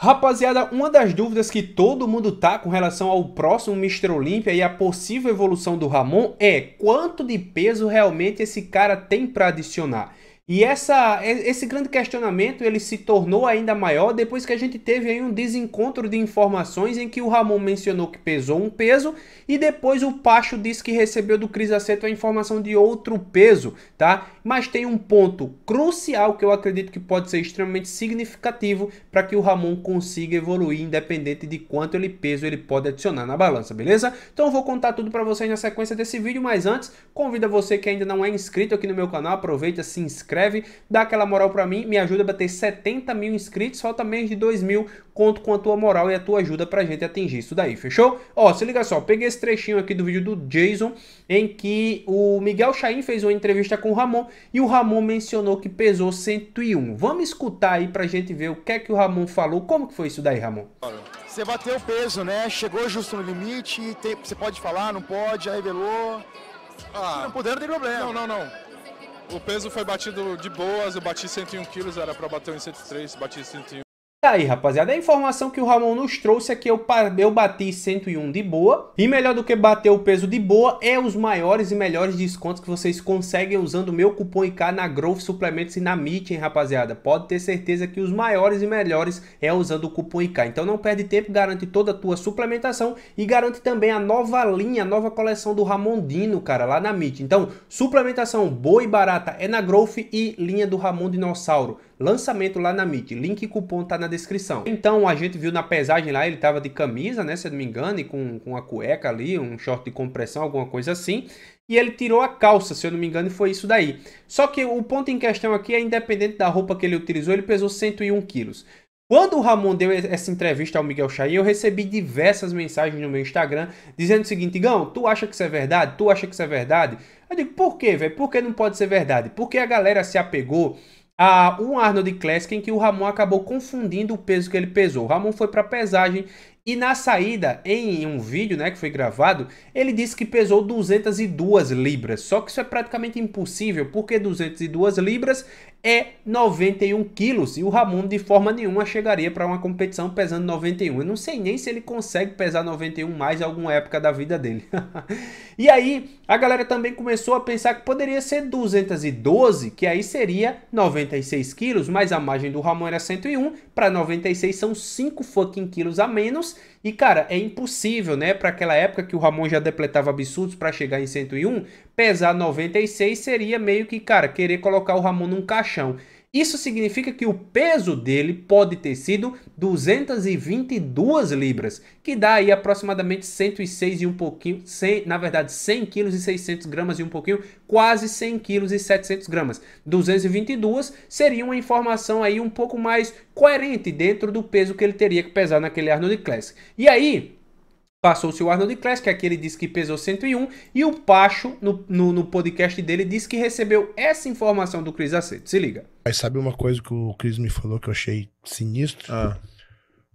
Rapaziada, uma das dúvidas que todo mundo tá com relação ao próximo Mr. Olímpia e a possível evolução do Ramon é quanto de peso realmente esse cara tem para adicionar. E essa, esse grande questionamento ele se tornou ainda maior depois que a gente teve aí um desencontro de informações em que o Ramon mencionou que pesou um peso e depois o Pacho disse que recebeu do Cris Aceto a informação de outro peso, tá? Mas tem um ponto crucial que eu acredito que pode ser extremamente significativo para que o Ramon consiga evoluir independente de quanto ele peso ele pode adicionar na balança, beleza? Então eu vou contar tudo para vocês na sequência desse vídeo, mas antes convido você que ainda não é inscrito aqui no meu canal, aproveita, se inscreve inscreve, dá aquela moral para mim, me ajuda a bater 70 mil inscritos, falta menos de 2 mil, conto com a tua moral e a tua ajuda pra gente atingir isso daí, fechou? Ó, se liga só, peguei esse trechinho aqui do vídeo do Jason, em que o Miguel Chaim fez uma entrevista com o Ramon, e o Ramon mencionou que pesou 101. Vamos escutar aí pra gente ver o que é que o Ramon falou, como que foi isso daí, Ramon? Você bateu o peso, né? Chegou justo no limite, tem, você pode falar, não pode, já revelou... Ah, Se não puder, não tem problema. Não, não, não o peso foi batido de boas, eu bati 101 quilos, era para bater em 103, bati 101 e tá aí, rapaziada, a informação que o Ramon nos trouxe é que eu, eu bati 101 de boa. E melhor do que bater o peso de boa é os maiores e melhores descontos que vocês conseguem usando o meu cupom IK na Growth Suplementos e na hein, rapaziada. Pode ter certeza que os maiores e melhores é usando o cupom IK. Então não perde tempo, garante toda a tua suplementação e garante também a nova linha, a nova coleção do Ramondino, cara, lá na Meeting. Então, suplementação boa e barata é na Growth e linha do Ramon Dinossauro Lançamento lá na MIT, link e cupom tá na descrição. Então a gente viu na pesagem lá, ele tava de camisa, né, se eu não me engano, e com, com a cueca ali, um short de compressão, alguma coisa assim. E ele tirou a calça, se eu não me engano, e foi isso daí. Só que o ponto em questão aqui é, independente da roupa que ele utilizou, ele pesou 101 quilos. Quando o Ramon deu essa entrevista ao Miguel Chay, eu recebi diversas mensagens no meu Instagram dizendo o seguinte: Gão, tu acha que isso é verdade? Tu acha que isso é verdade? Eu digo: por quê, velho? Por que não pode ser verdade? Porque a galera se apegou a um Arnold Classic em que o Ramon acabou confundindo o peso que ele pesou. O Ramon foi para pesagem e na saída, em um vídeo né, que foi gravado, ele disse que pesou 202 libras. Só que isso é praticamente impossível, porque 202 libras é 91 quilos e o Ramon de forma nenhuma chegaria para uma competição pesando 91. Eu não sei nem se ele consegue pesar 91 mais em alguma época da vida dele. e aí a galera também começou a pensar que poderia ser 212, que aí seria 96 quilos, mas a margem do Ramon era 101, para 96 são 5 fucking quilos a menos e cara, é impossível, né, para aquela época que o Ramon já depletava absurdos para chegar em 101, pesar 96 seria meio que, cara, querer colocar o Ramon num caixão. Isso significa que o peso dele pode ter sido 222 libras, que dá aí aproximadamente 106 e um pouquinho, 100, na verdade 100 quilos e 600 gramas e um pouquinho, quase 100 quilos e 700 gramas. 222 seria uma informação aí um pouco mais coerente dentro do peso que ele teria que pesar naquele Arnold Classic. E aí, Passou-se o Arnold Classic, é aqui ele disse que pesou 101, e o Pacho, no, no, no podcast dele, disse que recebeu essa informação do Cris Aceto. Se liga. Mas sabe uma coisa que o Cris me falou que eu achei sinistro? Ah.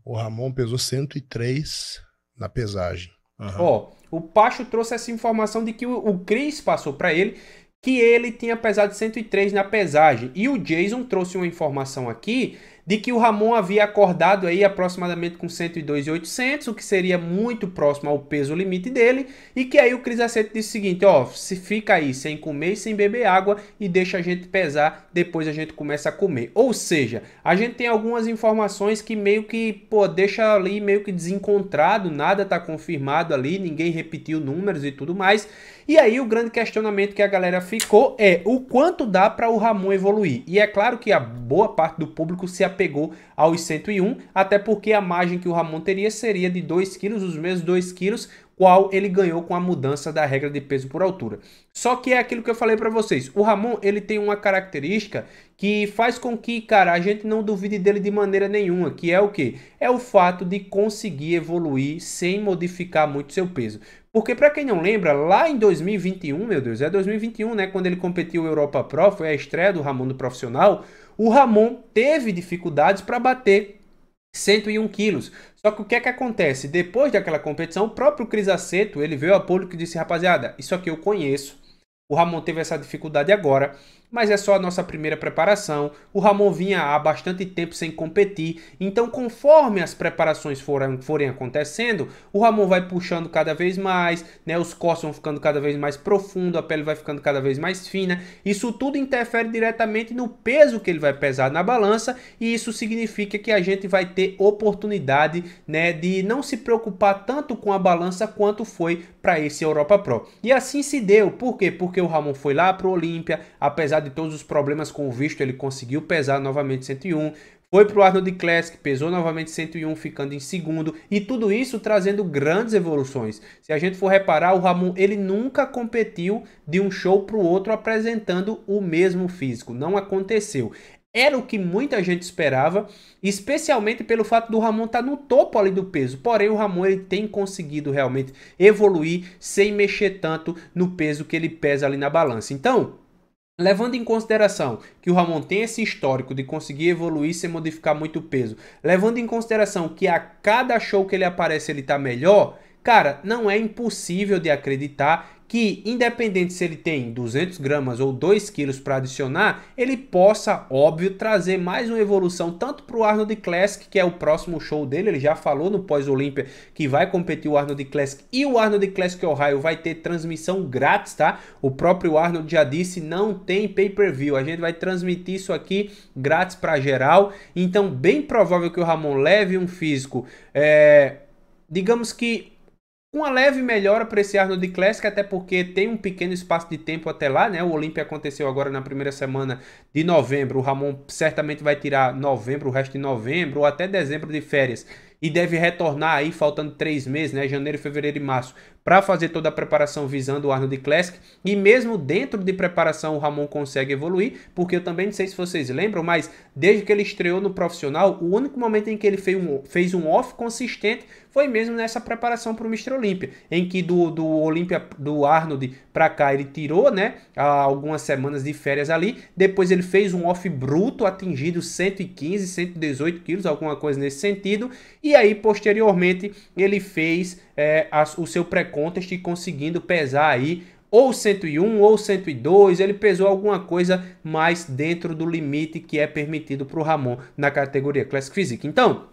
O Ramon pesou 103 na pesagem. Uhum. Ó, o Pacho trouxe essa informação de que o, o Cris passou para ele que ele tinha pesado 103 na pesagem. E o Jason trouxe uma informação aqui de que o Ramon havia acordado aí aproximadamente com 102,800, o que seria muito próximo ao peso limite dele, e que aí o Cris Aceto disse o seguinte, ó, se fica aí sem comer e sem beber água e deixa a gente pesar, depois a gente começa a comer. Ou seja, a gente tem algumas informações que meio que, pô, deixa ali meio que desencontrado, nada tá confirmado ali, ninguém repetiu números e tudo mais. E aí o grande questionamento que a galera ficou é o quanto dá para o Ramon evoluir. E é claro que a boa parte do público se apegou aos 101, até porque a margem que o Ramon teria seria de 2 kg, os mesmos 2 kg, qual ele ganhou com a mudança da regra de peso por altura. Só que é aquilo que eu falei para vocês, o Ramon ele tem uma característica que faz com que, cara, a gente não duvide dele de maneira nenhuma, que é o que? É o fato de conseguir evoluir sem modificar muito seu peso. Porque para quem não lembra, lá em 2021, meu Deus, é 2021, né, quando ele competiu Europa Pro, foi a estreia do Ramon no profissional, o Ramon teve dificuldades para bater 101 quilos. Só que o que é que acontece? Depois daquela competição, o próprio Cris Aceto, ele veio a público e disse, rapaziada, isso aqui eu conheço. O Ramon teve essa dificuldade agora mas é só a nossa primeira preparação. O Ramon vinha há bastante tempo sem competir, então conforme as preparações forem, forem acontecendo, o Ramon vai puxando cada vez mais, né? Os cortes vão ficando cada vez mais profundo, a pele vai ficando cada vez mais fina. Isso tudo interfere diretamente no peso que ele vai pesar na balança e isso significa que a gente vai ter oportunidade, né, de não se preocupar tanto com a balança quanto foi para esse Europa Pro. E assim se deu. Por quê? Porque o Ramon foi lá para o Olímpia, apesar de todos os problemas com o visto, ele conseguiu pesar novamente 101. Foi para o Arnold Classic, pesou novamente 101, ficando em segundo. E tudo isso trazendo grandes evoluções. Se a gente for reparar, o Ramon ele nunca competiu de um show para o outro apresentando o mesmo físico. Não aconteceu era o que muita gente esperava, especialmente pelo fato do Ramon estar tá no topo ali do peso. Porém, o Ramon ele tem conseguido realmente evoluir sem mexer tanto no peso que ele pesa ali na balança. Então, Levando em consideração que o Ramon tem esse histórico de conseguir evoluir sem modificar muito o peso, levando em consideração que a cada show que ele aparece ele tá melhor, cara, não é impossível de acreditar que, independente se ele tem 200 gramas ou 2 quilos para adicionar, ele possa, óbvio, trazer mais uma evolução tanto para o Arnold Classic, que é o próximo show dele. Ele já falou no pós-Olímpia que vai competir o Arnold Classic e o Arnold Classic Ohio vai ter transmissão grátis, tá? O próprio Arnold já disse, não tem pay-per-view. A gente vai transmitir isso aqui grátis para geral. Então, bem provável que o Ramon leve um físico, é, digamos que uma leve melhora para esse Arnold Classic, até porque tem um pequeno espaço de tempo até lá, né? O Olímpia aconteceu agora na primeira semana de novembro. O Ramon certamente vai tirar novembro, o resto de novembro, ou até dezembro de férias. E deve retornar aí, faltando três meses, né? Janeiro, fevereiro e março, para fazer toda a preparação visando o Arnold Classic. E mesmo dentro de preparação, o Ramon consegue evoluir, porque eu também não sei se vocês lembram, mas desde que ele estreou no profissional, o único momento em que ele fez um, fez um off consistente foi mesmo nessa preparação para o Mr. Olímpia, em que do, do Olímpia, do Arnold para cá ele tirou, né, algumas semanas de férias ali, depois ele fez um off bruto, atingido 115, 118 quilos, alguma coisa nesse sentido, e aí posteriormente ele fez é, a, o seu pré-contest conseguindo pesar aí ou 101 ou 102, ele pesou alguma coisa mais dentro do limite que é permitido para o Ramon na categoria Classic Physique. Então,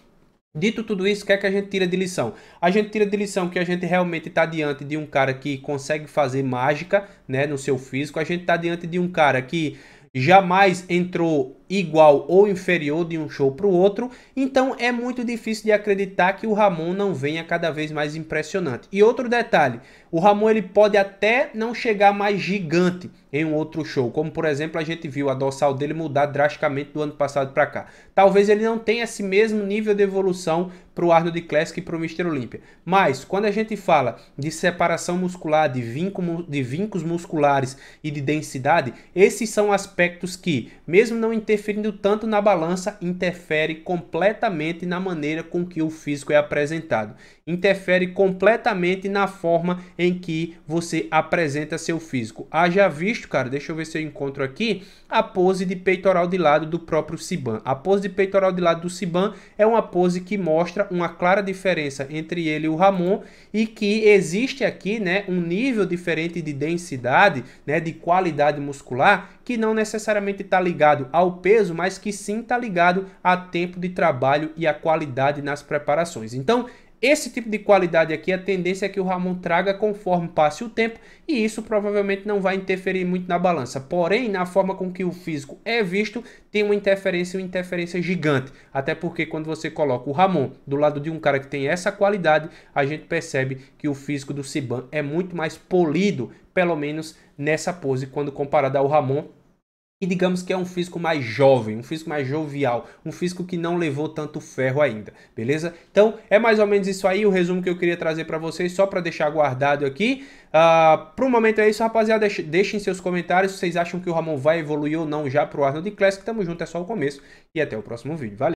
Dito tudo isso, o que é que a gente tira de lição? A gente tira de lição que a gente realmente está diante de um cara que consegue fazer mágica né, no seu físico, a gente está diante de um cara que jamais entrou igual ou inferior de um show para o outro, então é muito difícil de acreditar que o Ramon não venha cada vez mais impressionante. E outro detalhe, o Ramon ele pode até não chegar mais gigante em um outro show, como por exemplo a gente viu a dorsal dele mudar drasticamente do ano passado para cá. Talvez ele não tenha esse mesmo nível de evolução para o Arnold Classic e para o Mr. Olympia. Mas quando a gente fala de separação muscular, de, vinco, de vincos musculares e de densidade, esses são aspectos que, mesmo não interferindo Interferindo tanto na balança, interfere completamente na maneira com que o físico é apresentado interfere completamente na forma em que você apresenta seu físico. Haja visto, cara, deixa eu ver se eu encontro aqui, a pose de peitoral de lado do próprio Siban. A pose de peitoral de lado do Siban é uma pose que mostra uma clara diferença entre ele e o Ramon e que existe aqui, né, um nível diferente de densidade, né, de qualidade muscular que não necessariamente está ligado ao peso, mas que sim está ligado a tempo de trabalho e a qualidade nas preparações. Então, esse tipo de qualidade aqui, a tendência é que o Ramon traga conforme passe o tempo e isso provavelmente não vai interferir muito na balança. Porém, na forma com que o físico é visto, tem uma interferência, uma interferência gigante. Até porque quando você coloca o Ramon do lado de um cara que tem essa qualidade, a gente percebe que o físico do Siban é muito mais polido, pelo menos nessa pose, quando comparado ao Ramon e digamos que é um físico mais jovem, um físico mais jovial, um físico que não levou tanto ferro ainda, beleza? Então é mais ou menos isso aí, o resumo que eu queria trazer para vocês, só para deixar guardado aqui. Uh, ah, para o momento é isso, rapaziada, deixem seus comentários se vocês acham que o Ramon vai evoluir ou não já para o Arnold Classic, tamo junto, é só o começo e até o próximo vídeo, valeu!